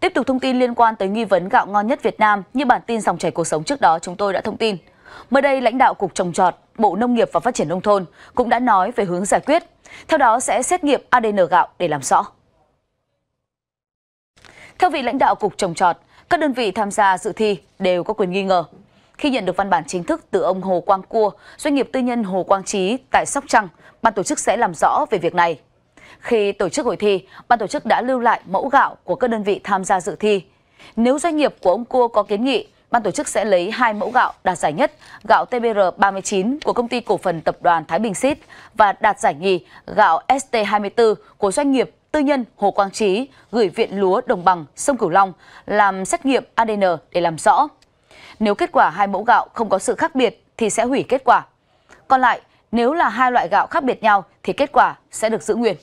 Tiếp tục thông tin liên quan tới nghi vấn gạo ngon nhất Việt Nam như bản tin dòng chảy cuộc sống trước đó chúng tôi đã thông tin. Mới đây, lãnh đạo Cục Trồng Trọt, Bộ Nông nghiệp và Phát triển Nông thôn cũng đã nói về hướng giải quyết. Theo đó sẽ xét nghiệm ADN gạo để làm rõ. Theo vị lãnh đạo Cục Trồng Trọt, các đơn vị tham gia dự thi đều có quyền nghi ngờ. Khi nhận được văn bản chính thức từ ông Hồ Quang Cua, doanh nghiệp tư nhân Hồ Quang Trí tại Sóc Trăng, ban tổ chức sẽ làm rõ về việc này. Khi tổ chức hội thi, ban tổ chức đã lưu lại mẫu gạo của các đơn vị tham gia dự thi. Nếu doanh nghiệp của ông Cua có kiến nghị, ban tổ chức sẽ lấy hai mẫu gạo đạt giải nhất, gạo TBR 39 của công ty cổ phần tập đoàn Thái Bình Xít và đạt giải nhì gạo ST24 của doanh nghiệp tư nhân Hồ Quang Trí gửi Viện Lúa Đồng Bằng, Sông Cửu Long làm xét nghiệm ADN để làm rõ. Nếu kết quả hai mẫu gạo không có sự khác biệt thì sẽ hủy kết quả. Còn lại, nếu là hai loại gạo khác biệt nhau thì kết quả sẽ được giữ nguyên.